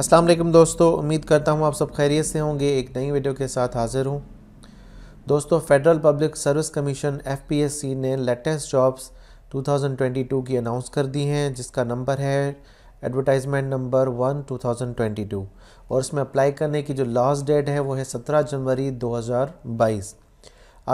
अस्सलाम वालेकुम दोस्तों उम्मीद करता हूँ आप सब खैरियत से होंगे एक नई वीडियो के साथ हाज़िर हूँ दोस्तों Federal Public Service Commission FPSC ने लेटेस्ट जॉब्स 2022 की अनाउंस कर दी हैं जिसका नंबर है एडवर्टाइजमेंट नंबर वन 2022 और इसमें अप्लाई करने की जो लास्ट डेट है वो है 17 जनवरी 2022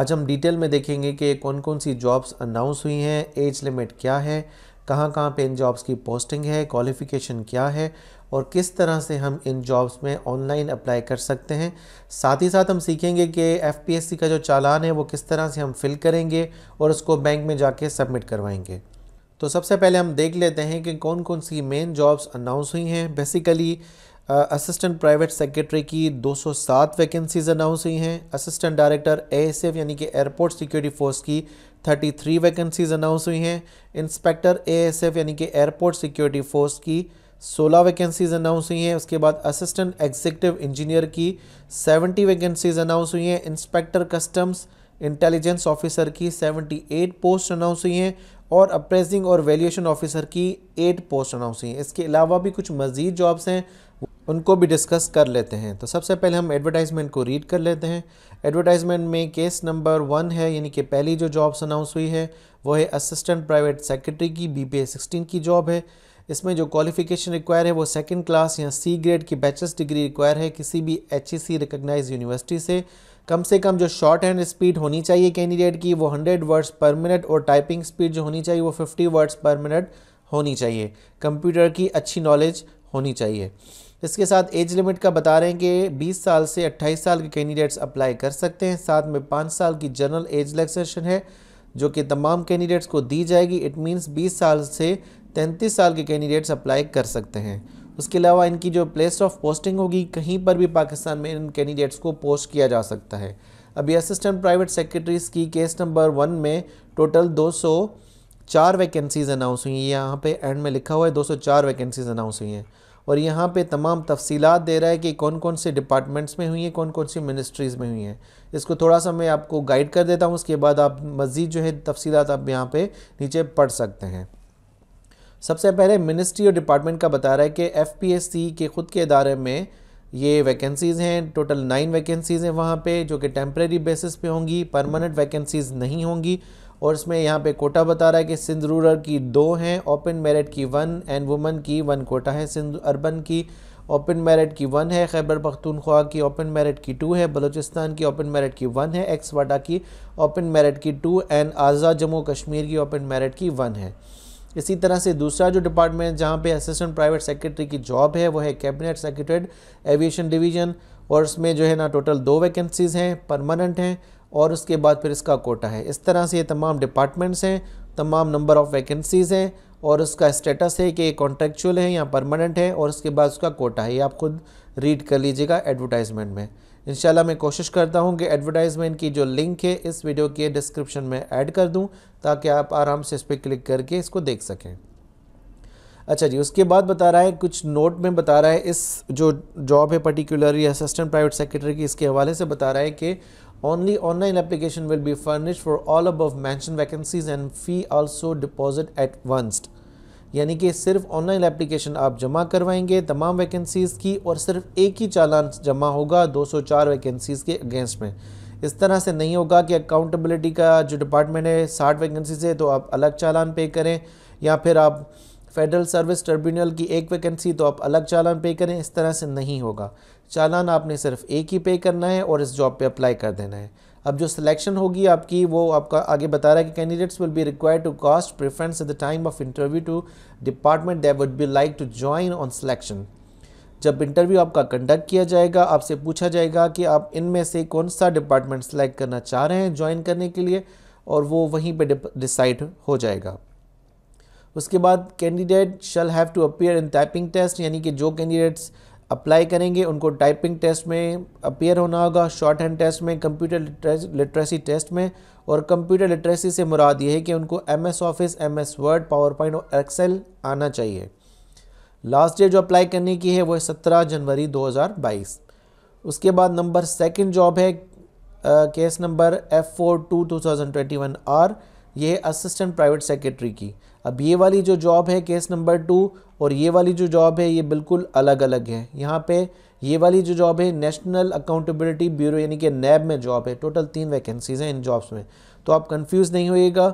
आज हम डिटेल में देखेंगे कि कौन कौन सी जॉब्स अनाउंस हुई हैं एज लिमिट क्या है कहाँ कहाँ पे इन जॉब्स की पोस्टिंग है क्वालिफ़िकेशन क्या है और किस तरह से हम इन जॉब्स में ऑनलाइन अप्लाई कर सकते हैं साथ ही साथ हम सीखेंगे कि एफपीएससी का जो चालान है वो किस तरह से हम फिल करेंगे और उसको बैंक में जाके सबमिट करवाएंगे तो सबसे पहले हम देख लेते हैं कि कौन कौन सी मेन जॉब्स अनाउंस हुई हैं बेसिकली असिस्टेंट प्राइवेट सेक्रेटरी की 207 वैकेंसीज अनाउंस हुई हैं असिस्टेंट डायरेक्टर एएसएफ यानी कि एयरपोर्ट सिक्योरिटी फोर्स की 33 वैकेंसीज अनाउंस हुई हैं इंस्पेक्टर एएसएफ यानी कि एयरपोर्ट सिक्योरिटी फोर्स की सोलह वैकेंसीज अनाउंस हुई हैं उसके बाद असिस्टेंट एग्जीक्यूटिव इंजीनियर की सेवेंटी वैकेंसीज अनाउंस हुई हैं इंस्पेक्टर कस्टम्स इंटेलिजेंस ऑफिसर की सेवेंटी एट पोस्ट अनाउंस हुई हैं और अप्रेजिंग और वैल्यूएशन ऑफिसर की एट पोस्ट अनाउंस हुई हैं इसके अलावा भी कुछ मज़ीद जॉब्स हैं उनको भी डिस्कस कर लेते हैं तो सबसे पहले हम एडवर्टाइजमेंट को रीड कर लेते हैं एडवर्टाइजमेंट में केस नंबर वन है यानी कि पहली जो जॉब्स अनाउंस हुई है वो है असिस्टेंट प्राइवेट सेक्रेटरी की बी पी की जॉब है इसमें जो क्वालिफिकेशन रिक्वायर है वो सेकेंड क्लास या सी ग्रेड की बैचलर्स डिग्री रिक्वायर है किसी भी एच ई सी यूनिवर्सिटी से कम से कम जो शॉर्ट हैंड स्पीड होनी चाहिए कैंडिडेट की वो हंड्रेड वर्ड्स पर मिनट और टाइपिंग स्पीड जो होनी चाहिए वो फिफ्टी वर्ड्स पर मिनट होनी चाहिए कंप्यूटर की अच्छी नॉलेज होनी चाहिए इसके साथ एज लिमिट का बता रहे हैं कि 20 साल से 28 साल के कैंडिडेट्स अप्लाई कर सकते हैं साथ में पाँच साल की जनरल एज रिलैक्सेशन है जो कि तमाम कैंडिडेट्स को दी जाएगी इट मीन्स 20 साल से तैंतीस साल के कैंडिडेट्स अप्लाई कर सकते हैं उसके अलावा इनकी जो प्लेस ऑफ पोस्टिंग होगी कहीं पर भी पाकिस्तान में इन कैंडिडेट्स को पोस्ट किया जा सकता है अभी असिस्टेंट प्राइवेट सेक्रेटरीज की केस नंबर वन में टोटल 204 वैकेंसीज़ अनाउंस हुई हैं यहाँ पे एंड में लिखा हुआ है 204 वैकेंसीज़ अनाउंस हुई हैं और यहाँ पे तमाम तफसीलात दे रहा है कि कौन कौन से डिपार्टमेंट्स में हुई हैं कौन कौन सी मिनिस्ट्रीज़ में हुई हैं इसको थोड़ा सा मैं आपको गाइड कर देता हूँ उसके बाद आप मज़ीद जो है तफसीत आप यहाँ पर नीचे पढ़ सकते हैं सबसे पहले मिनिस्ट्री और डिपार्टमेंट का बता रहा है कि एफ के ख़ुद के इदारे में ये वैकेंसीज़ हैं टोटल नाइन वैकेंसीज़ हैं वहाँ पे जो कि टेम्प्रेरी बेसिस पे होंगी परमानेंट वैकेंसीज़ नहीं होंगी और इसमें यहाँ पे कोटा बता रहा है कि सिंध रूरल की दो हैं ओपन मेरिट की वन एंड वुमेन की वन कोटा है सिंध अरबन की ओपन मेरिट की वन है खैबर पख्तूनख्वा की ओपन मेरिट की टू है बलूचिस्तान की ओपन मेरिट की वन है एक्सवाडा की ओपन मेरिट की टू एंड आज़ा जम्मू कश्मीर की ओपन मेरिट की वन है इसी तरह से दूसरा जो डिपार्टमेंट जहाँ पे असिस्टेंट प्राइवेट सेक्रेटरी की जॉब है वो है कैबिनेट सेक्रेटरी एविएशन डिवीजन और उसमें जो है ना टोटल दो वैकेंसीज़ हैं परमानेंट हैं और उसके बाद फिर इसका कोटा है इस तरह से ये तमाम डिपार्टमेंट्स हैं तमाम नंबर ऑफ़ वैकेंसीज़ हैं और उसका स्टेटस है कि ये कॉन्ट्रेक्चुअल है या परमानेंट है और उसके बाद उसका कोटा है ये आप खुद रीड कर लीजिएगा एडवर्टाइजमेंट में इंशाल्लाह मैं कोशिश करता हूँ कि एडवर्टाइजमेंट की जो लिंक है इस वीडियो के डिस्क्रिप्शन में ऐड कर दूँ ताकि आप आराम से इस पर क्लिक करके इसको देख सकें अच्छा जी उसके बाद बता रहा है कुछ नोट में बता रहा है इस जो जॉब है पर्टिकुलरली असिस्टेंट प्राइवेट सेक्रेटरी की इसके हवाले से बता रहा है कि only online application will be furnish for all above mention vacancies and fee also deposit at once यानी कि सिर्फ ऑनलाइन एप्लीकेशन आप जमा करवाएंगे तमाम वैकेंसीज़ की और सिर्फ एक ही चालान जमा होगा 204 वैकेंसीज़ के अगेंस्ट में इस तरह से नहीं होगा कि अकाउंटेबिलिटी का जो डिपार्टमेंट है साठ वैकेंसीज है तो आप अलग चालान पे करें या फिर आप फेडरल सर्विस ट्रिब्यूनल की एक वैकेंसी तो आप अलग चालान पे करें इस तरह से नहीं होगा चालान आपने सिर्फ एक ही पे करना है और इस जॉब पे अप्लाई कर देना है अब जो सिलेक्शन होगी आपकी वो आपका आगे बता रहा है कि candidates will be required to cast preference at the time of interview to department that would be like to join on selection जब इंटरव्यू आपका कंडक्ट किया जाएगा आपसे पूछा जाएगा कि आप इनमें से कौन सा डिपार्टमेंट सेलेक्ट करना चाह रहे हैं ज्वाइन करने के लिए और वो वहीं पे डिसाइड हो जाएगा उसके बाद candidate shall have to appear in typing test यानी कि जो कैंडिडेट्स अप्लाई करेंगे उनको टाइपिंग टेस्ट में अपियर होना होगा शॉर्ट हैंड टेस्ट में कंप्यूटर लिटरेसी टेस्ट में और कंप्यूटर लिटरेसी से मुराद ये है कि उनको M S office M S word power point और एक्सेल आना चाहिए लास्ट डेट जो अप्लाई करने की है वो है सत्रह जनवरी 2022 उसके बाद नंबर सेकेंड जॉब है case number F four two two thousand twenty one R ये असिस्टेंट प्राइवेट सेक्रेटरी की अब ये वाली जो जॉब है केस नंबर टू और ये वाली जो जॉब है ये बिल्कुल अलग अलग है यहाँ पे ये वाली जो जॉब है नेशनल अकाउंटेबिलिटी ब्यूरो यानी कि नैब में जॉब है टोटल तीन वैकेंसीज़ हैं इन जॉब्स में तो आप कंफ्यूज नहीं होइएगा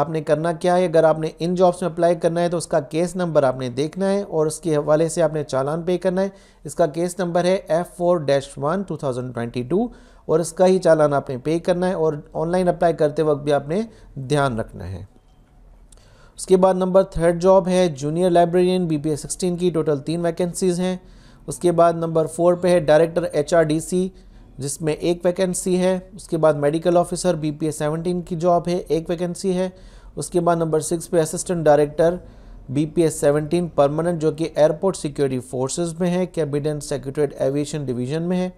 आपने करना क्या है अगर आपने इन जॉब्स में अप्लाई करना है तो उसका केस नंबर आपने देखना है और उसके हवाले से आपने चालान पे करना है इसका केस नंबर है F four dash one two thousand twenty two और इसका ही चालान आपने पे करना है और ऑनलाइन अप्लाई करते वक्त भी आपने ध्यान रखना है उसके बाद नंबर थर्ड जॉब है junior librarian B P sixteen की टोटल तीन वैकेंसीज़ हैं उसके बाद नंबर फोर पे है director H R D C जिसमें एक वैकेंसी है उसके बाद medical officer B P seventeen की जॉब है एक वैकेंसी है उसके बाद नंबर सिक्स पे assistant director B P S seventeen permanent जो कि एयरपोर्ट सिक्योरिटी फोर्सेज में है कैबिनेट सेक्रेटरीट एविएशन डिवीजन में है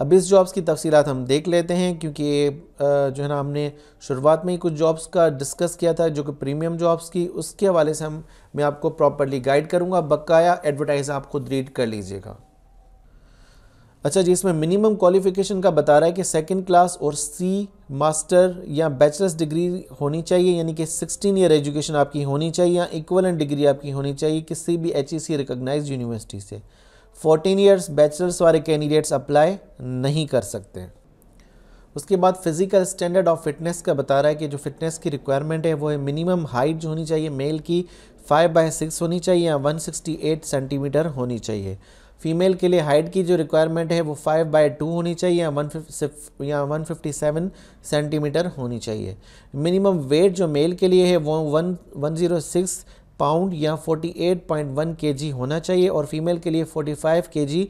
अब इस जॉब्स की तफसीत हम देख लेते हैं क्योंकि जो है ना हमने शुरुआत में ही कुछ जॉब्स का डिस्कस किया था जो कि प्रीमियम जॉब्स की उसके हवाले से हम मैं आपको प्रॉपरली गाइड करूँगा बकाया एडवर्टाइज आप खुद रीड कर लीजिएगा अच्छा जी इसमें मिनिमम क्वालिफिकेशन का बता रहा है कि सेकंड क्लास और सी मास्टर या बैचलर्स डिग्री होनी चाहिए यानी कि 16 ईयर एजुकेशन आपकी होनी चाहिए या इक्वल डिग्री आपकी होनी चाहिए किसी भी H E C recognise university से 14 ईयर्स बैचलर्स वाले कैंडिडेट्स अप्लाई नहीं कर सकते उसके बाद फिजिकल स्टैंडर्ड ऑफ फिटनेस का बता रहा है कि जो फिटनेस की रिक्वायरमेंट है वो है मिनिमम हाइट जो होनी चाहिए मेल की फाइव बाई सिक्स होनी चाहिए या वन सिक्सटी एट सेंटीमीटर होनी चाहिए फीमेल के लिए हाइट की जो रिक्वायरमेंट है वो फाइव बाई टू होनी चाहिए या वन या वन फिफ्टी सेवन सेंटीमीटर होनी चाहिए मिनिमम वेट जो मेल के लिए है वो one one zero six pound या 48.1 केजी होना चाहिए और फीमेल के लिए 45 केजी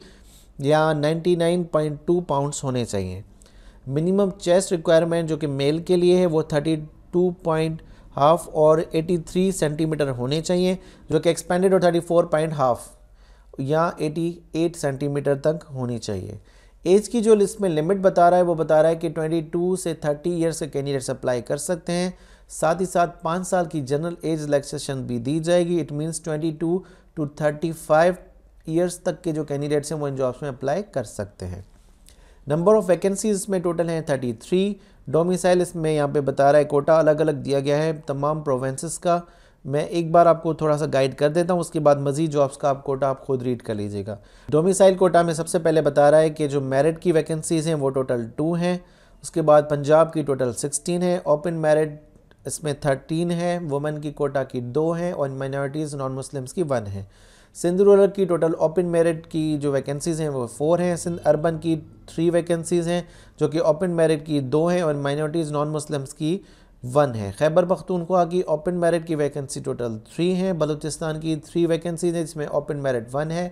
या 99.2 पाउंड्स होने चाहिए मिनिमम चेस्ट रिक्वायरमेंट जो कि मेल के लिए है वो हाफ़ और 83 सेंटीमीटर होने चाहिए जो कि एक्सपेंडेड और 34.5 या 88 सेंटीमीटर तक होनी चाहिए एज की जो लिस्ट में लिमिट बता रहा है वो बता रहा है कि 22 से 30 इयर्स के कैंडिडेट्स अप्लाई कर सकते हैं साथ ही साथ पाँच साल की जनरल एज रिलैक्सेशन भी दी जाएगी it means twenty two to thirty five years तक के जो कैंडिडेट्स हैं वो इन जॉब्स में अप्लाई कर सकते हैं नंबर ऑफ़ वैकेंसीज इसमें टोटल हैं थर्टी थ्री डोमिसाइल इसमें यहाँ पे बता रहा है कोटा अलग अलग दिया गया है तमाम प्रोवेंसेस का मैं एक बार आपको थोड़ा सा गाइड कर देता हूँ उसके बाद मजीद जॉब्स का आप कोटा आप खुद रीड कर लीजिएगा डोमिसाइल कोटा में सबसे पहले बता रहा है कि जो मेरिट की वैकेंसीज़ हैं वो टोटल टू हैं उसके बाद पंजाब की टोटल सिक्सटीन है ओपन मेरिट इसमें थर्टीन है वुमेन की कोटा की दो है और माइनॉरिटीज़ नॉन मुस्लिम्स की वन है सिंध रूरल की टोटल ओपन मेरिट की जो वैकेंसीज़ हैं वो फोर हैं सिंध अर्बन की थ्री वैकेंसीज़ हैं जो कि ओपन मेरिट की दो हैं और माइनॉरिटीज़ नॉन मुस्लिम्स की वन है खैबर पख्तूनख्वा की ओपन मेरिट की वैकेंसी टोटल थ्री हैं बलूचिस्तान की थ्री वैकेंसीज हैं जिसमें ओपन मेरिट वन है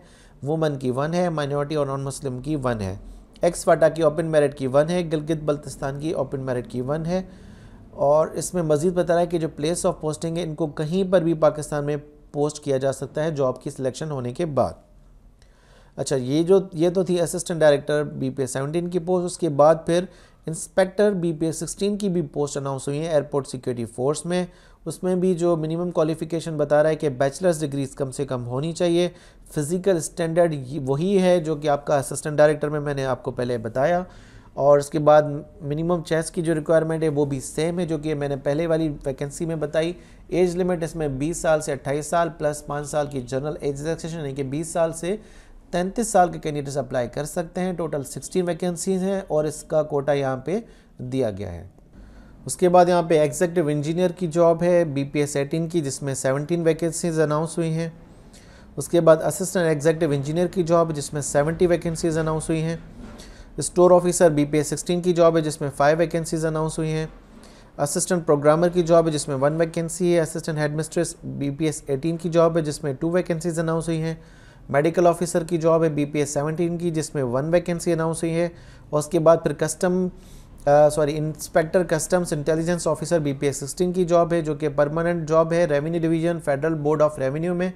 वुमन की वन है माइनॉरिटी और नॉन मुस्लिम की वन है एक्स फाटा की ओपन मेरिट की वन है गिलगित बल्तिस्तान की ओपन मेरिट की वन है और इसमें मज़ीद बता रहा है कि जो प्लेस ऑफ पोस्टिंग है इनको कहीं पर भी पाकिस्तान में पोस्ट किया जा सकता है जॉब की सिलेक्शन होने के बाद अच्छा ये जो ये तो थी assistant director B P seventeen की पोस्ट उसके बाद फिर इंस्पेक्टर बी पी सिक्सटीन की भी पोस्ट अनाउंस हुई है एयरपोर्ट सिक्योरिटी फोर्स में उसमें भी जो मिनिमम क्वालिफिकेशन बता रहा है कि बैचलर्स डिग्रीज़ कम से कम होनी चाहिए फ़िज़िकल स्टैंडर्ड वही है जो कि आपका असिस्टेंट डायरेक्टर में मैंने आपको पहले बताया और उसके बाद मिनिमम चेस की जो रिक्वायरमेंट है वो भी सेम है जो कि मैंने पहले वाली वैकेंसी में बताई एज लिमिट इसमें 20 साल से 28 साल प्लस 5 साल की जनरल एज रिलैक्सेशन यानी कि 20 साल से 33 साल के कैंडिडेट्स अप्लाई कर सकते हैं टोटल 16 वैकेंसीज हैं और इसका कोटा यहाँ पे दिया गया है उसके बाद यहाँ पे एग्जेक्टिव इंजीनियर की जॉब है बी पी एस एटीन की जिसमें सेवनटीन वैकेंसीज अनाउंस हुई हैं उसके बाद असिस्टेंट एग्जेक्टिव इंजीनियर की जॉब जिसमें सेवेंटी वैकेंसीज अनाउंस हुई हैं स्टोर ऑफिसर बी पी की जॉब है जिसमें फाइव वैकेंसीज अनाउंस हुई हैं असिस्टेंट प्रोग्रामर की जॉब है जिसमें वन वैकेंसी है assistant head mistress B P S eighteen की जॉब है जिसमें टू वैकेंसीज अनाउंस हुई हैं मेडिकल ऑफिसर की जॉब है बी पी एस सेवनटीन की जिसमें वन वैकेंसी अनाउंस हुई है और उसके बाद फिर custom sorry inspector customs intelligence officer B P S sixteen की जॉब है जो कि परमानेंट जॉब है revenue division Federal Board of Revenue में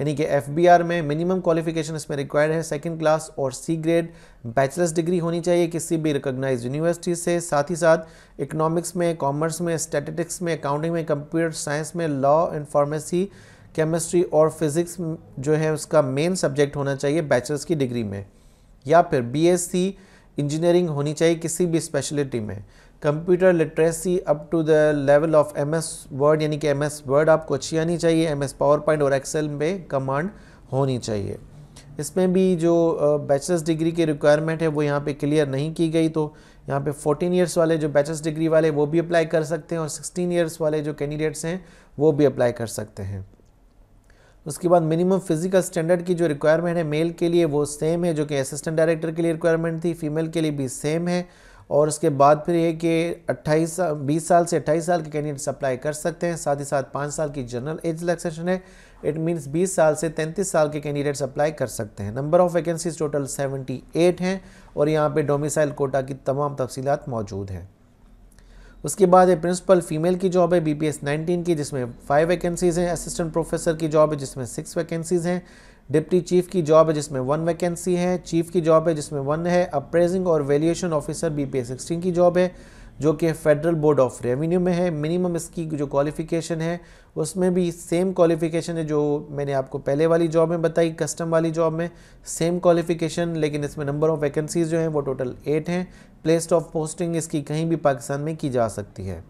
यानी कि एफ में मिनिमम क्वालिफिकेशन इसमें रिक्वायर्ड है सेकेंड क्लास और सी ग्रेड बैचलर्स डिग्री होनी चाहिए किसी भी रिकोगनाइज यूनिवर्सिटी से साथ ही साथ इकोनॉमिक्स में कॉमर्स में स्टैटिस्टिक्स में अकाउंटिंग में कंप्यूटर साइंस में लॉ एंड फार्मेसी केमिस्ट्री और फिज़िक्स जो है उसका मेन सब्जेक्ट होना चाहिए बैचलर्स की डिग्री में या फिर सी इंजीनियरिंग होनी चाहिए किसी भी स्पेशलिटी में computer literacy up to the level of M S Word यानी कि एम एस वर्ड आपको अच्छी आनी चाहिए एम एस पावर पॉइंट और एक्सेल में कमांड होनी चाहिए इसमें भी जो बैचलर्स डिग्री की रिक्वायरमेंट है वो यहाँ पे क्लियर नहीं की गई तो यहाँ पे 14 इयर्स वाले जो बैचलर्स डिग्री वाले वो भी अप्लाई कर सकते हैं और 16 इयर्स वाले जो कैंडिडेट्स हैं वो भी अप्लाई कर सकते हैं उसके बाद मिनिमम फिजिकल स्टैंडर्ड की जो रिक्वायरमेंट है मेल के लिए वो सेम है जो कि असिस्टेंट डायरेक्टर के लिए रिक्वायरमेंट थी फीमेल के लिए भी सेम है और उसके बाद फिर ये कि 28 साल बीस साल से 28 साल के कैंडिडेट्स अप्लाई कर सकते हैं साथ ही साथ पाँच साल की जनरल एज रिलैक्सेशन है इट मींस 20 साल से 33 साल के कैंडिडेट्स अप्लाई कर सकते हैं नंबर ऑफ़ वैकेंसीज टोटल 78 हैं और यहाँ पे डोमिसाइल कोटा की तमाम तफसीत मौजूद हैं उसके बाद है प्रिंसिपल फीमेल की जॉब है बी पी एस नाइनटीन की जिसमें फाइव वैकेंसीज़ हैं असिस्टेंट प्रोफेसर की जॉब है जिसमें सिक्स वैकेंसीज़ हैं डिप्टी चीफ की जॉब है जिसमें वन वैकेंसी है चीफ की जॉब है जिसमें वन है अप्रेजिंग और valuation officer B P sixteen की जॉब है जो कि फेडरल बोर्ड ऑफ रेवेन्यू में है मिनिमम इसकी जो क्वालिफिकेशन है उसमें भी सेम क्वालिफिकेशन है जो मैंने आपको पहले वाली जॉब में बताई कस्टम वाली जॉब में सेम क्वालिफिकेशन लेकिन इसमें नंबर ऑफ़ वैकेंसीज़ जो हैं वो टोटल एट हैं प्लेस ऑफ पोस्टिंग इसकी कहीं भी पाकिस्तान में की जा सकती है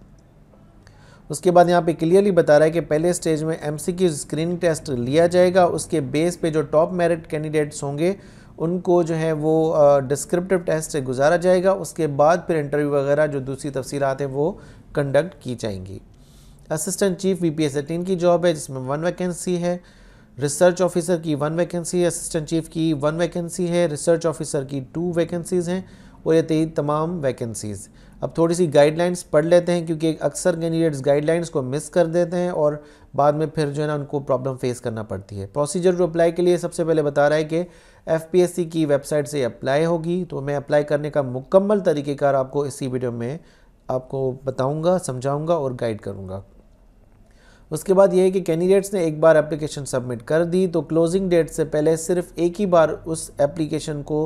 उसके बाद यहाँ पे क्लियरली बता रहा है कि पहले स्टेज में एम स्क्रीनिंग टेस्ट लिया जाएगा उसके बेस पे जो टॉप मेरिट कैंडिडेट्स होंगे उनको जो है वो डिस्क्रिप्टिव टेस्ट से गुजारा जाएगा उसके बाद फिर इंटरव्यू वगैरह जो दूसरी तफसीलात हैं वो कंडक्ट की जाएंगी assistant chief V P S eighteen की जॉब है जिसमें वन वैकेंसी है रिसर्च ऑफिसर की वन वैकेंसी है असिस्टेंट चीफ की वन वैकेंसी है रिसर्च ऑफिसर की टू वैकेंसीज़ हैं और ये तमाम वैकेंसीज़ अब थोड़ी सी गाइडलाइंस पढ़ लेते हैं क्योंकि अक्सर कैंडिडेट्स गाइडलाइंस को मिस कर देते हैं और बाद में फिर जो है ना उनको प्रॉब्लम फेस करना पड़ती है प्रोसीजर जो अप्लाई के लिए सबसे पहले बता रहा है कि एफ की वेबसाइट से अप्लाई होगी तो मैं अप्लाई करने का मुकम्मल तरीक़ेकार आपको इसी वीडियो में आपको बताऊँगा समझाऊँगा और गाइड करूँगा उसके बाद यह है कि कैंडिडेट्स ने एक बार एप्लीकेशन सबमिट कर दी तो क्लोजिंग डेट से पहले सिर्फ एक ही बार उस एप्लीकेशन को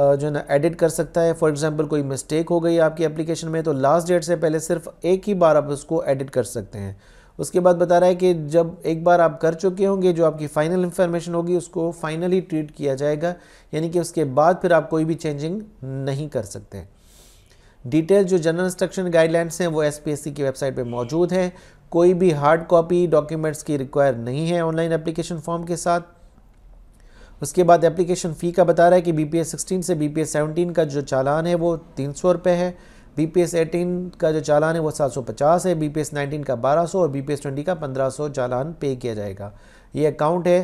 जो है ना एडिट कर सकता है फॉर एग्ज़ाम्पल कोई मिस्टेक हो गई आपकी एप्लीकेशन में तो लास्ट डेट से पहले सिर्फ एक ही बार आप उसको एडिट कर सकते हैं उसके बाद बता रहा है कि जब एक बार आप कर चुके होंगे जो आपकी फ़ाइनल इन्फॉर्मेशन होगी उसको फाइनली ट्रीट किया जाएगा यानी कि उसके बाद फिर आप कोई भी चेंजिंग नहीं कर सकते हैं डिटेल जो जनरल इंस्ट्रक्शन गाइडलाइंस हैं वो एस की वेबसाइट पर मौजूद हैं कोई भी हार्ड कॉपी डॉक्यूमेंट्स की रिक्वायर नहीं है ऑनलाइन एप्लीकेशन फॉर्म के साथ उसके बाद एप्लीकेशन फ़ी का बता रहा है कि बी पी से बी पी का जो चालान है वो तीन सौ है बी पी का जो चालान है वो 750 है बी पी का 1200 और बी पी का 1500 चालान पे किया जाएगा ये अकाउंट है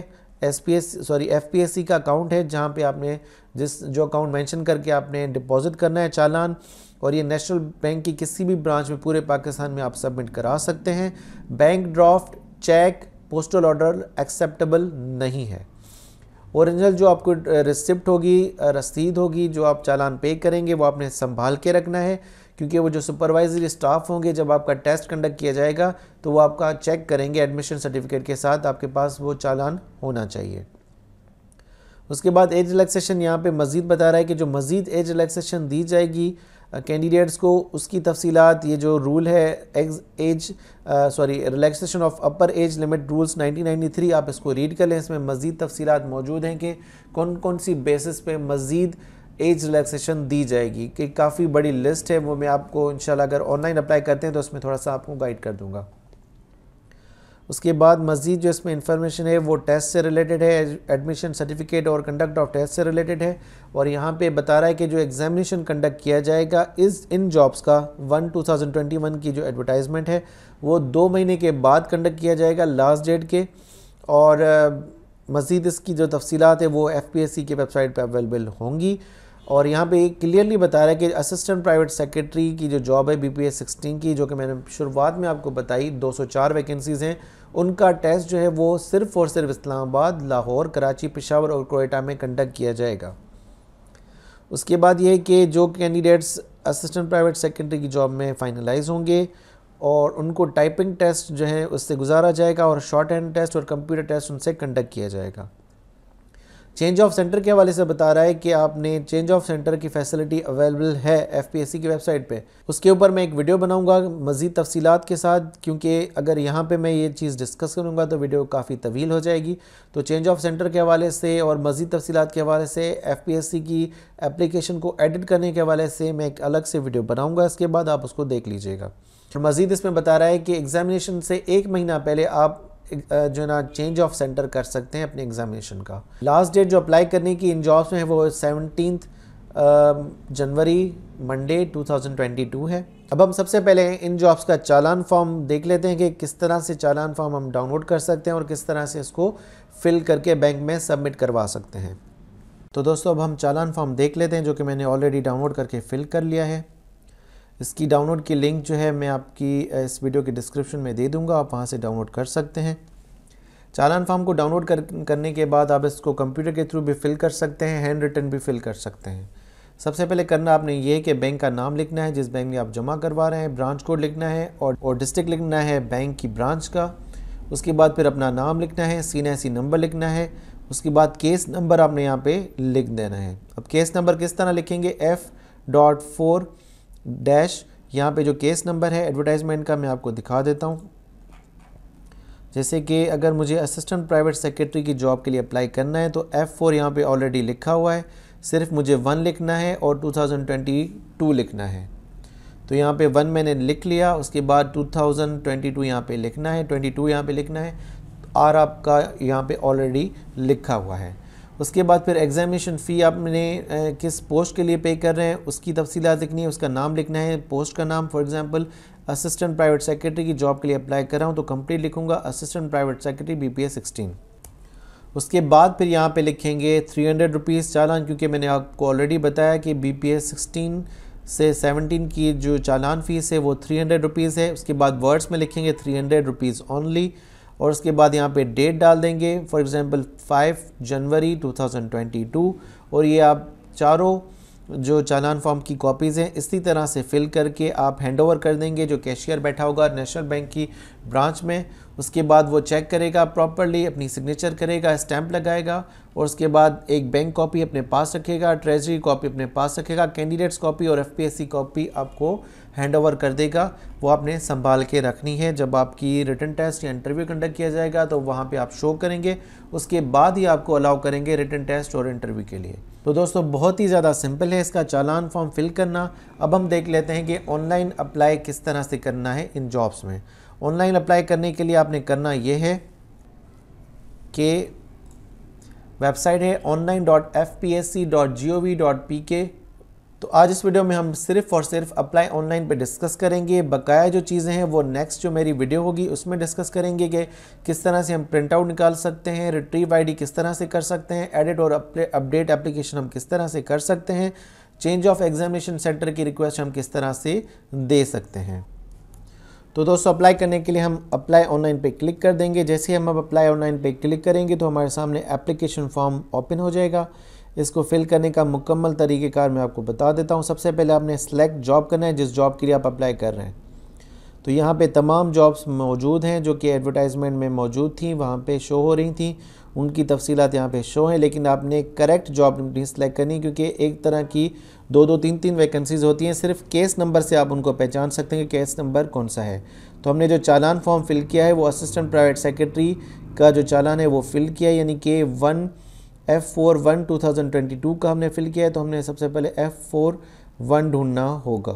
S P S sorry F P S C का अकाउंट है जहाँ पे आपने जिस जो अकाउंट मेंशन करके आपने डिपॉजिट करना है चालान और ये नेशनल बैंक की किसी भी ब्रांच में पूरे पाकिस्तान में आप सबमिट करा सकते हैं bank draft cheque postal order acceptable नहीं है ओरिजिनल जो आपको रिसिप्ट होगी रसीद होगी जो आप चालान पे करेंगे वो आपने संभाल के रखना है क्योंकि वो जो सुपरवाइजरी स्टाफ होंगे जब आपका टेस्ट कंडक्ट किया जाएगा तो वो आपका चेक करेंगे एडमिशन सर्टिफिकेट के साथ आपके पास वो चालान होना चाहिए उसके बाद एज रिलैक्सेशन यहाँ पे मज़ीद बता रहा है कि जो मज़ीद एज रिलैक्सेशन दी जाएगी कैंडिडेट्स को उसकी तफसीत ये जो रूल है एग्ज age sorry relaxation of upper age limit rules 1993 आप इसको रीड कर लें इसमें मज़ीद तफसीत मौजूद हैं कि कौन कौन सी बेसिस पे मज़ीद एज रिलैक्सेशन दी जाएगी कि काफ़ी बड़ी लिस्ट है वो मैं आपको इन अगर ऑनलाइन अप्लाई करते हैं तो उसमें थोड़ा सा आपको गाइड कर दूँगा उसके बाद मज़ीद जो इसमें इंफॉर्मेशन है वो टेस्ट से रिलेटेड है एडमिशन सर्टिफिकेट और कंडक्ट ऑफ टेस्ट से रिलेटेड है और यहाँ पे बता रहा है कि जो एग्जामिनेशन कंडक्ट किया जाएगा इस इन जॉब्स का one two thousand twenty one की जो एडवर्टाइजमेंट है वो दो महीने के बाद कंडक्ट किया जाएगा लास्ट डेट के और मज़ीद इसकी जो तफसीत है वो एफ पी एस सी की वेबसाइट पर अवेलेबल होंगी और यहाँ पे क्लियरली बता रहा है कि असिस्टेंट प्राइवेट सेक्रेटरी की जो जॉब है बी पी एस की जो कि मैंने शुरुआत में आपको बताई 204 वैकेंसीज़ हैं उनका टेस्ट जो है वो सिर्फ और सिर्फ इस्लामाबाद लाहौर कराची पिशावर और कोयटा में कंडक्ट किया जाएगा उसके बाद ये कि जो कैंडिडेट्स असिस्टेंट प्राइवेट सेक्रेटरी की जॉब में फाइनलाइज होंगे और उनको टाइपिंग टेस्ट जो है उससे गुजारा जाएगा और शॉर्ट हैंड टेस्ट और कंप्यूटर टेस्ट उनसे कंडक्ट किया जाएगा चेंज ऑफ सेंटर के हवाले से बता रहा है कि आपने चेंज ऑफ सेंटर की फैसिलिटी अवेलेबल है एफ की वेबसाइट पे उसके ऊपर मैं एक वीडियो बनाऊंगा मज़ीद तफसीत के साथ क्योंकि अगर यहाँ पे मैं ये चीज़ डिस्कस करूँगा तो वीडियो काफ़ी तवील हो जाएगी तो चेंज ऑफ सेंटर के हवाले से और मज़ीद तफसीत के हवाले से एफ की एप्लीकेशन को एडिट करने के हवाले से मैं एक अलग से वीडियो बनाऊँगा इसके बाद आप उसको देख लीजिएगा मज़ीद इसमें बता रहा है कि एग्ज़ामिनेशन से एक महीना पहले आप जो है ना चेंज ऑफ सेंटर कर सकते हैं अपने एग्जामिनेशन का लास्ट डेट जो अप्लाई करने की इन जॉब्स में है वो सेवनटीन जनवरी मंडे 2022 है अब हम सबसे पहले इन जॉब्स का चालान फॉर्म देख लेते हैं कि किस तरह से चालान फॉर्म हम डाउनलोड कर सकते हैं और किस तरह से इसको फिल करके बैंक में सबमिट करवा सकते हैं तो दोस्तों अब हम चालान फॉर्म देख लेते हैं जो कि मैंने ऑलरेडी डाउनलोड करके फिल कर लिया है इसकी डाउनलोड की लिंक जो है मैं आपकी इस वीडियो के डिस्क्रिप्शन में दे दूँगा आप वहाँ से डाउनलोड कर सकते हैं चालान फॉर्म को डाउनलोड कर, करने के बाद आप इसको कंप्यूटर के थ्रू भी फिल कर सकते हैं हैंड रिटर्न भी फिल कर सकते हैं सबसे पहले करना आपने ये है कि बैंक का नाम लिखना है जिस बैंक में आप जमा करवा रहे हैं ब्रांच कोड लिखना है और और डिस्ट्रिक्ट लिखना है बैंक की ब्रांच का उसके बाद फिर अपना नाम लिखना है सीन एसी नंबर लिखना है उसके बाद केस नंबर आपने यहाँ पे लिख देना है अब केस नंबर किस तरह लिखेंगे एफ डॉट फोर डैश यहाँ पे जो केस नंबर है एडवर्टाइजमेंट का मैं आपको दिखा देता हूँ जैसे कि अगर मुझे असिस्टेंट प्राइवेट सेक्रेटरी की जॉब के लिए अप्लाई करना है तो एफ़ फोर यहाँ पर ऑलरेडी लिखा हुआ है सिर्फ मुझे वन लिखना है और 2022 लिखना है तो यहाँ पे वन मैंने लिख लिया उसके बाद 2022 यहाँ पे लिखना है 22 यहाँ पर लिखना है आर आपका यहाँ पे ऑलरेडी लिखा हुआ है उसके बाद फिर एग्जामिनेशन फ़ी आपने किस पोस्ट के लिए पे कर रहे हैं उसकी तफसी लिखनी है उसका नाम लिखना है पोस्ट का नाम for example assistant private secretary की जॉब के लिए अप्लाई कर रहा हूँ तो कंप्लीट लिखूंगा assistant private secretary B P उसके बाद फिर यहाँ पर लिखेंगे थ्री हंड्रेड रुपीज़ चालान क्योंकि मैंने आपको ऑलरेडी बताया कि बी पी एस सिक्सटीन से सेवनटीन की जो चालान फ़ीस है वो थ्री हंड्रेड रुपीज़ है उसके बाद वर्ड्स में लिखेंगे थ्री हंड्रेड रुपीज़ ओनली और उसके बाद यहाँ पे डेट डाल देंगे फॉर एग्ज़ाम्पल 5 जनवरी 2022 और ये आप चारों जो चालान फॉर्म की कॉपीज़ हैं इसी तरह से फिल करके आप हैंडओवर कर देंगे जो कैशियर बैठा होगा नेशनल बैंक की ब्रांच में उसके बाद वो चेक करेगा प्रॉपरली अपनी सिग्नेचर करेगा स्टैंप लगाएगा और उसके बाद एक बैंक कॉपी अपने पास रखेगा ट्रेजरी कॉपी अपने पास रखेगा कैंडिडेट्स कॉपी और एफपीएससी कॉपी आपको हैंड ओवर कर देगा वो आपने संभाल के रखनी है जब आपकी रिटर्न टेस्ट या इंटरव्यू कंडक्ट किया जाएगा तो वहाँ पे आप शो करेंगे उसके बाद ही आपको अलाउ करेंगे रिटर्न टेस्ट और इंटरव्यू के लिए तो दोस्तों बहुत ही ज़्यादा सिंपल है इसका चालान फॉर्म फिल करना अब हम देख लेते हैं कि ऑनलाइन अप्लाई किस तरह से करना है इन जॉब्स में ऑनलाइन अप्लाई करने के लिए आपने करना ये है कि वेबसाइट है online dot F P S C dot G O V dot P K तो आज इस वीडियो में हम सिर्फ और सिर्फ अप्लाई ऑनलाइन पे डिस्कस करेंगे बकाया जो चीज़ें हैं वो नेक्स्ट जो मेरी वीडियो होगी उसमें डिस्कस करेंगे कि किस तरह से हम प्रिंट आउट निकाल सकते हैं रिट्रीव आईडी किस तरह से कर सकते हैं एडिट और अपडेट एप्लीकेशन हम किस तरह से कर सकते हैं चेंज ऑफ एग्जामिनेशन सेंटर की रिक्वेस्ट हम किस तरह से दे सकते हैं तो दोस्तों अप्लाई करने के लिए हम अप्लाई ऑनलाइन पे क्लिक कर देंगे जैसे हम अब अप्लाई ऑनलाइन पे क्लिक करेंगे तो हमारे सामने एप्लीकेशन फॉर्म ओपन हो जाएगा इसको फिल करने का मुकम्मल तरीक़ेकार मैं आपको बता देता हूँ सबसे पहले आपने सेलेक्ट जॉब करना है जिस जॉब के लिए आप अप्लाई कर रहे हैं तो यहाँ पे तमाम जॉब्स मौजूद हैं जो कि एडवर्टाइजमेंट में मौजूद थी वहाँ पे शो हो रही थी उनकी तफसीत यहाँ पे शो हैं लेकिन आपने करेक्ट जॉब नहीं सिलेक्ट करनी क्योंकि एक तरह की दो दो तीन तीन वैकेंसीज़ होती हैं सिर्फ केस नंबर से आप उनको पहचान सकते हैं कि केस नंबर कौन सा है तो हमने जो चालान फॉर्म फिल किया है वो असिस्टेंट प्राइवेट सेक्रेटरी का जो चालान है वो फिल किया है यानी कि one F four one two thousand twenty two का हमने फिल किया है तो हमने सबसे पहले एफ़ फोर वन ढूंढना होगा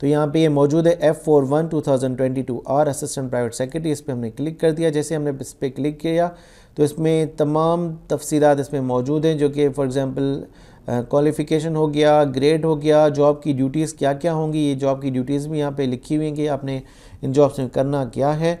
तो यहाँ पे ये मौजूद है F four one two thousand twenty two R assistant private secretary इस पर हमने क्लिक कर दिया जैसे हमने इस पर क्लिक किया तो इसमें तमाम तफसीत इसमें मौजूद हैं जो कि फ़ॉर एग्ज़ाम्पल क्वालिफ़िकेशन हो गया ग्रेड हो गया जॉब की ड्यूटीज़ क्या क्या होंगी ये जॉब की ड्यूटीज़ भी यहाँ पे लिखी हुई हैं कि आपने इन जॉब्स में करना क्या है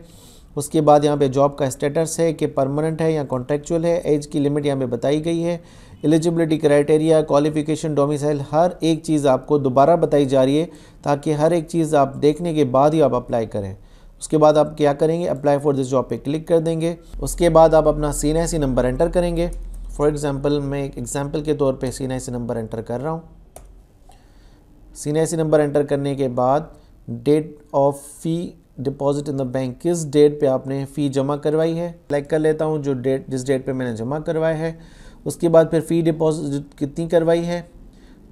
उसके बाद यहाँ पे जॉब का स्टेटस है कि परमानेंट है या कॉन्ट्रेक्चुअल है एज की लिमिट यहाँ पे बताई गई है एलिजिबिलिटी क्राइटेरिया क्वालिफिकेशन डोमिसाइल हर एक चीज़ आपको दोबारा बताई जा रही है ताकि हर एक चीज़ आप देखने के बाद ही आप अप्लाई करें उसके बाद आप क्या करेंगे अप्लाई फॉर दिस जॉब पे क्लिक कर देंगे उसके बाद आप अपना सी एन नंबर एंटर करेंगे फॉर एग्ज़ाम्पल मैं एक एग्ज़ाम्पल के तौर पर सी एन नंबर एंटर कर रहा हूँ सी एन नंबर एंटर करने के बाद date of fee deposit in the bank किस डेट पे आपने फ़ी जमा करवाई है लाइक कर लेता हूँ जो डेट जिस डेट पे मैंने जमा करवाया है उसके बाद फिर फ़ी डिपॉजिट कितनी करवाई है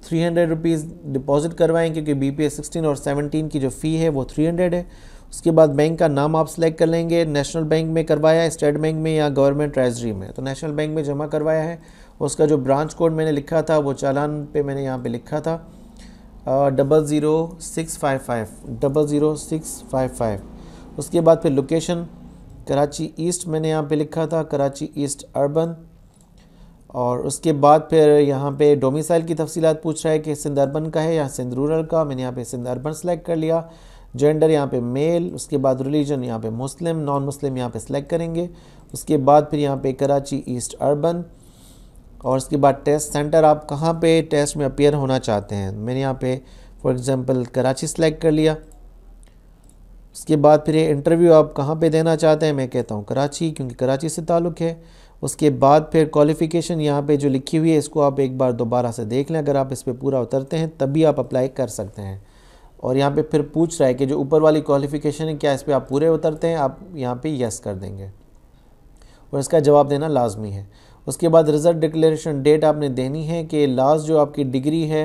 थ्री हंड्रेड रुपीज़ डिपॉजिट करवाएँ क्योंकि बी पी सिक्सटीन और सेवनटीन की जो फ़ी है वो थ्री हंड्रेड है उसके बाद बैंक का नाम आप सेलेक्ट कर लेंगे नेशनल बैंक में करवाया है स्टेट बैंक में या गवर्नमेंट ट्रेजरी में तो नेशनल बैंक में जमा करवाया है उसका जो ब्रांच कोड मैंने लिखा था वो चालान पे मैंने यहाँ पे लिखा था double zero six five five double zero six five five उसके बाद फिर लोकेशन कराची ईस्ट मैंने यहाँ पे लिखा था कराची ईस्ट अर्बन और उसके बाद फिर यहाँ पे डोमिसाइल की तफसीत पूछ रहा है कि सिंध अर्बन का है या सिंध रूरल का मैंने यहाँ पे सिंध अर्बन सेलेक्ट कर लिया जेंडर यहाँ पे मेल उसके बाद रिलीजन यहाँ पे मुस्लिम नॉन मुस्लिम यहाँ पे सेलेक्ट करेंगे उसके बाद फिर यहाँ पे कराची ईस्ट अर्बन और उसके बाद टेस्ट सेंटर आप कहाँ पे टेस्ट में अपेयर होना चाहते हैं मैंने यहाँ पे फॉर एग्ज़ाम्पल कराची सेलेक्ट कर लिया उसके बाद फिर ये इंटरव्यू आप कहाँ पे देना चाहते हैं मैं कहता हूँ कराची क्योंकि कराची से ताल्लुक़ है उसके बाद फिर क्वालिफ़िकेशन यहाँ पे जो लिखी हुई है इसको आप एक बार दोबारा से देख लें अगर आप इस पर पूरा उतरते हैं तभी आप अप्लाई कर सकते हैं और यहाँ पर फिर पूछ रहा है कि जो ऊपर वाली क्वालिफ़िकेशन है क्या इस पर आप पूरे उतरते हैं आप यहाँ पर यस कर देंगे और इसका जवाब देना लाजमी है उसके बाद रिज़ल्ट डिक्लेरेशन डेट आपने देनी है कि लास्ट जो आपकी डिग्री है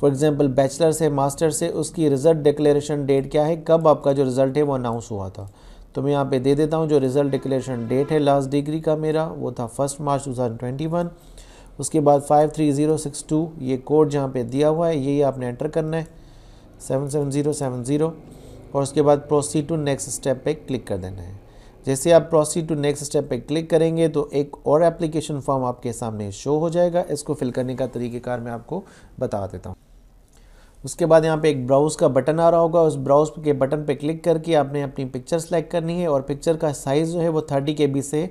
फॉर एग्ज़ाम्पल बैचलर से मास्टर से उसकी रिज़ल्ट डिक्लेरेशन डेट क्या है कब आपका जो रिज़ल्ट है वो अनाउंस हुआ था तो मैं यहाँ पे दे देता हूँ जो रिज़ल्ट डिक्लेरेशन डेट है लास्ट डिग्री का मेरा वो था फर्स्ट मार्च 2021 उसके बाद 53062 ये कोड जहाँ पे दिया हुआ है यही आपने एंटर करना है 77070 और उसके बाद प्रोसीड टू नेक्स्ट स्टेप पे क्लिक कर देना है जैसे आप प्रोसीड टू नेक्स्ट स्टेप पे क्लिक करेंगे तो एक और एप्लीकेशन फॉर्म आपके सामने शो हो जाएगा इसको फिल करने का तरीक़ेकार मैं आपको बता देता हूँ उसके बाद यहाँ पे एक ब्राउज़ का बटन आ रहा होगा उस ब्राउज़ के बटन पे क्लिक करके आपने अपनी पिक्चर सेलेक्ट करनी है और पिक्चर का साइज़ जो है वो थर्टी के से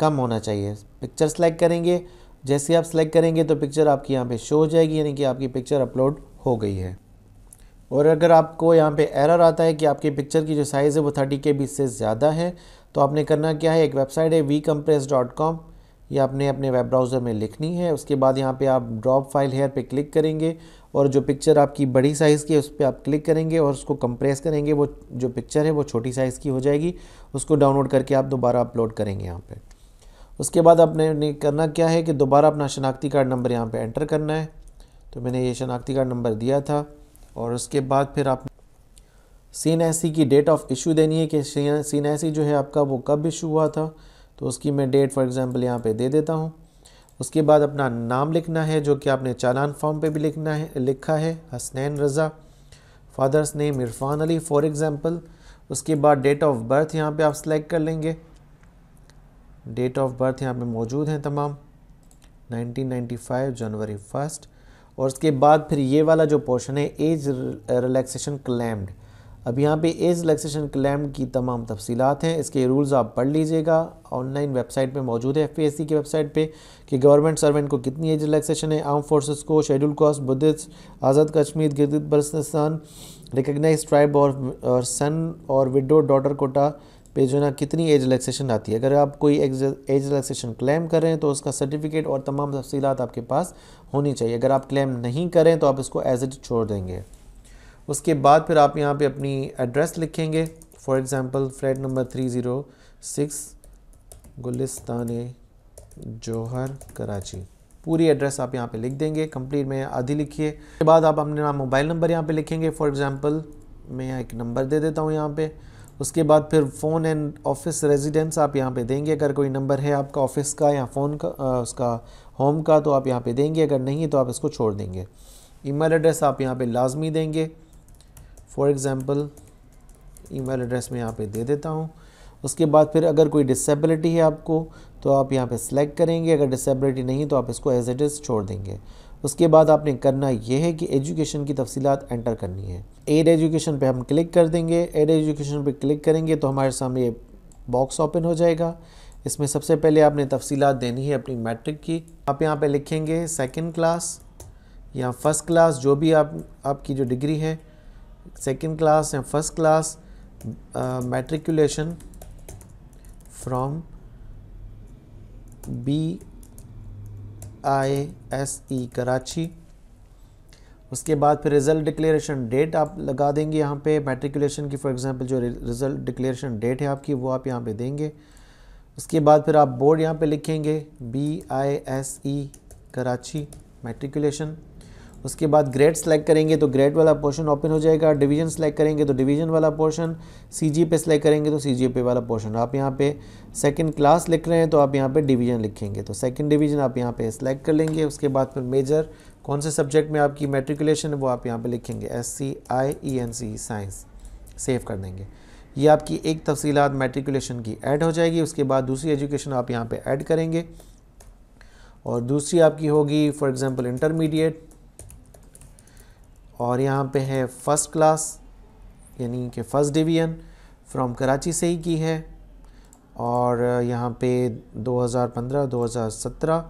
कम होना चाहिए पिक्चर सेलेक्ट करेंगे जैसे आप सेलेक्ट करेंगे तो पिक्चर आपकी यहाँ पे शो हो जाएगी यानी कि आपकी पिक्चर अपलोड हो गई है और अगर आपको यहाँ पे एरर आता है कि आपकी पिक्चर की जो साइज़ है वो थर्टी के से ज़्यादा है तो आपने करना क्या है एक वेबसाइट है वी कंप्रेस डॉट कॉम यह आपने अपने वेब ब्राउज़र में लिखनी है उसके बाद यहाँ पे आप ड्रॉप फाइल हेयर पे क्लिक करेंगे और जो पिक्चर आपकी बड़ी साइज़ की है उस पर आप क्लिक करेंगे और उसको कंप्रेस करेंगे वो जो पिक्चर है वो छोटी साइज़ की हो जाएगी उसको डाउनलोड करके आप दोबारा अपलोड करेंगे यहाँ पर उसके बाद आपने करना क्या है कि दोबारा अपना शनाख्ती कार्ड नंबर यहाँ पर एंटर करना है तो मैंने ये शनाख्ती कार्ड नंबर दिया था और उसके बाद फिर आप सी एन की डेट ऑफ इशू देनी है कि सी एन जो है आपका वो कब इशू हुआ था तो उसकी मैं डेट फॉर एग्ज़ाम्पल यहाँ पे दे देता हूँ उसके बाद अपना नाम लिखना है जो कि आपने चालान फॉर्म पे भी लिखना है लिखा है Hasnain Raza father's name Irfan Ali for example उसके बाद डेट ऑफ बर्थ यहाँ पे आप सिलेक्ट कर लेंगे डेट ऑफ बर्थ यहाँ पर मौजूद हैं तमाम नाइनटीन जनवरी फर्स्ट और उसके बाद फिर ये वाला जो पोर्शन है एज रिलैक्सेशन क्लेम्ड अब यहाँ पे एज रिलैक्सेशन क्लेम की तमाम तफसीत हैं इसके रूल्स आप पढ़ लीजिएगा ऑनलाइन वेबसाइट पे मौजूद है एफ की वेबसाइट पे कि गवर्नमेंट सर्वेंट को कितनी एज रिलैक्सेशन है आर्म फोर्सेस को schedule caste Buddhist Azad Kashmir Gilgit Baltistan recognise tribe और, और सन और विडो डॉटर कोटा पे जो ना कितनी एज रिलैक्सेशन आती है अगर आप कोई एज रिलैक्सेशन क्लेम करें तो उसका सर्टिफिकेट और तमाम तफसीत आपके पास होनी चाहिए अगर आप क्लेम नहीं करें तो आप इसको एज इट छोड़ देंगे उसके बाद फिर आप यहाँ पे अपनी एड्रेस लिखेंगे for example flat number three zero six Gulistan Jauhar Karachi पूरी एड्रेस आप यहाँ पे लिख देंगे कंप्लीट में आधी लिखिए उसके बाद आप अपने नाम मोबाइल नंबर यहाँ पे लिखेंगे फॉर एग्ज़ाम्पल मैं यहाँ एक नंबर दे देता हूँ यहाँ पर उसके बाद फिर फ़ोन एंड ऑफिस रेजिडेंस आप यहाँ पे देंगे अगर कोई नंबर है आपका ऑफिस का या फ़ोन का आ, उसका होम का तो आप यहाँ पे देंगे अगर नहीं है तो आप इसको छोड़ देंगे ईमेल एड्रेस आप यहाँ पे लाजमी देंगे फॉर एग्ज़ाम्पल ईमेल एड्रेस में यहाँ पे दे देता हूँ उसके बाद फिर अगर कोई डिसेबिलिटी है आपको तो आप यहाँ पे सिलेक्ट करेंगे अगर डिसेबिलिटी नहीं तो आप इसको एज एट इज़ छोड़ देंगे उसके बाद आपने करना यह है कि एजुकेशन की तफसीत एंटर करनी है एड एजुकेशन पर हम क्लिक कर देंगे एड एजुकेशन पर क्लिक करेंगे तो हमारे सामने ये बॉक्स ओपन हो जाएगा इसमें सबसे पहले आपने तफसीत देनी है अपनी मैट्रिक की आप यहाँ पर लिखेंगे सेकेंड क्लास या फर्स्ट क्लास जो भी आप आपकी जो डिग्री है सेकेंड क्लास या first class matriculation from B I S E Karachi उसके बाद फिर रिज़ल्ट डिक्लेरेशन डेट आप लगा देंगे यहाँ पे मेट्रिकुलेशन की फॉर एग्जांपल जो रिज़ल्ट डिक्लेरेशन डेट है आपकी वो आप यहाँ पे देंगे उसके बाद फिर आप बोर्ड यहाँ पे लिखेंगे B I S E Karachi matriculation उसके बाद ग्रेड सेलेक्ट करेंगे तो ग्रेड वाला पोर्शन ओपन हो जाएगा डिवीजन सेलेक्ट करेंगे तो डिवीजन वाला पोर्शन सी पे सेलेक्ट करेंगे तो सी पे वाला पोर्शन आप यहाँ पे सेकंड क्लास लिख रहे हैं तो आप यहाँ पे डिवीजन लिखेंगे तो सेकंड डिवीजन आप यहाँ पे सेलेक्ट कर लेंगे उसके बाद फिर मेजर कौन से सब्जेक्ट में आपकी मेट्रिकुलेशन है वो आप यहाँ पर लिखेंगे S C I E N C science save कर देंगे ये आपकी एक तफसीलात मेट्रिकुलेशन की एड हो जाएगी उसके बाद दूसरी एजुकेशन आप यहाँ पर ऐड करेंगे और दूसरी आपकी होगी फॉर एग्ज़ाम्पल इंटरमीडिएट और यहाँ पे है फर्स्ट क्लास यानी कि फ़र्स्ट डिवीज़न फ्रॉम कराची से ही की है और यहाँ पे 2015 2017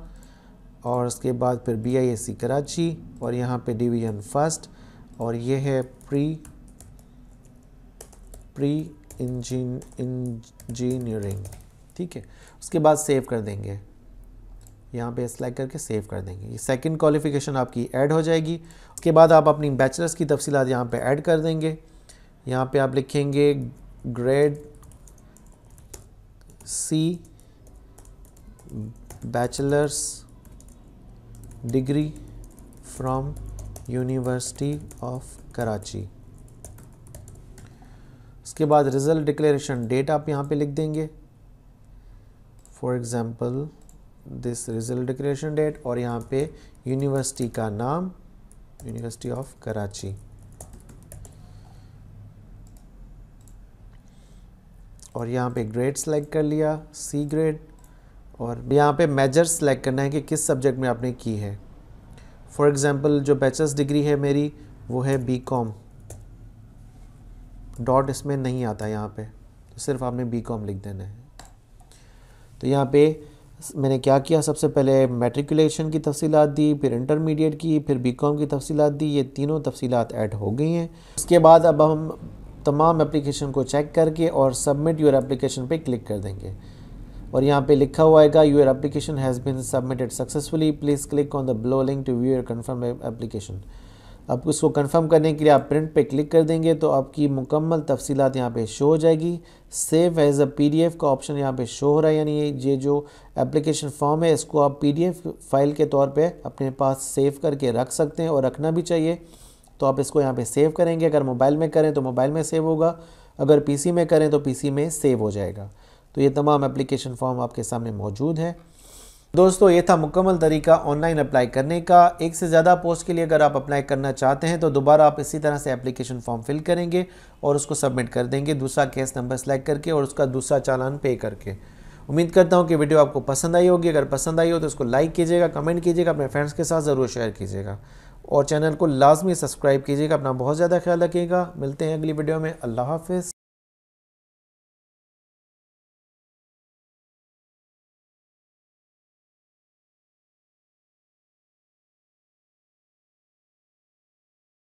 और उसके बाद फिर B I S C Karachi और यहाँ पे डिवीज़न फर्स्ट और ये है प्री प्री इंजीन इंजीनियरिंग ठीक है उसके बाद सेव कर देंगे यहाँ पे सेलेक्ट करके सेव कर देंगे ये सेकंड क्वालिफिकेशन आपकी ऐड हो जाएगी के बाद आप अपनी बैचलर्स की तफसीत यहाँ पे ऐड कर देंगे यहाँ पे आप लिखेंगे grade C bachelor's degree from university of Karachi उसके बाद रिज़ल्ट डिक्लेरेशन डेट आप यहाँ पे लिख देंगे for example this result declaration date और यहाँ पे यूनिवर्सिटी का नाम यूनिवर्सिटी ऑफ कराची और यहाँ पे ग्रेड सेलेक्ट कर लिया सी ग्रेड और यहाँ पे मेजर सेलेक्ट करना है कि किस सब्जेक्ट में आपने की है फॉर एग्जांपल जो बैचलर्स डिग्री है मेरी वो है बीकॉम डॉट इसमें नहीं आता यहाँ पे तो सिर्फ आपने बीकॉम लिख देना है तो यहाँ पे मैंने क्या किया सबसे पहले मेट्रिकुलेशन की तफसीत दी फिर इंटरमीडिएट की फिर बी कॉम की तफसीत दी ये तीनों तफसीत ऐड हो गई हैं इसके बाद अब हम तमाम एप्लीकेशन को चेक करके और सबमिट योर एप्लीकेशन पे क्लिक कर देंगे और यहाँ पे लिखा हुआ है your application has been submitted successfully please click on the below link to view your confirm application अब इसको कंफर्म करने के लिए आप प्रिंट पे क्लिक कर देंगे तो आपकी मुकम्मल तफसीत यहाँ पे शो हो जाएगी सेव एज़ अ पीडीएफ का ऑप्शन यहाँ पे शो हो रहा है यानी ये जो एप्लीकेशन फॉर्म है इसको आप पीडीएफ फाइल के तौर पे अपने पास सेव करके रख सकते हैं और रखना भी चाहिए तो आप इसको यहाँ पर सेव करेंगे अगर मोबाइल में करें तो मोबाइल में सेव होगा अगर पी में करें तो पी में सेव हो जाएगा तो ये तमाम एप्लीकेशन फॉर्म आपके सामने मौजूद है दोस्तों ये था मुकम्मल तरीका ऑनलाइन अप्लाई करने का एक से ज़्यादा पोस्ट के लिए अगर आप अप्लाई करना चाहते हैं तो दोबारा आप इसी तरह से एप्लीकेशन फॉर्म फिल करेंगे और उसको सबमिट कर देंगे दूसरा केस नंबर सेलेक्ट करके और उसका दूसरा चालान पे करके उम्मीद करता हूँ कि वीडियो आपको पसंद आई होगी अगर पसंद आई हो तो उसको लाइक कीजिएगा कमेंट कीजिएगा अपने फ्रेंड्स के साथ ज़रूर शेयर कीजिएगा और चैनल को लाजमी सब्सक्राइब कीजिएगा अपना बहुत ज़्यादा ख्याल रखिएगा मिलते हैं अगली वीडियो में अल्लाह हाफिज़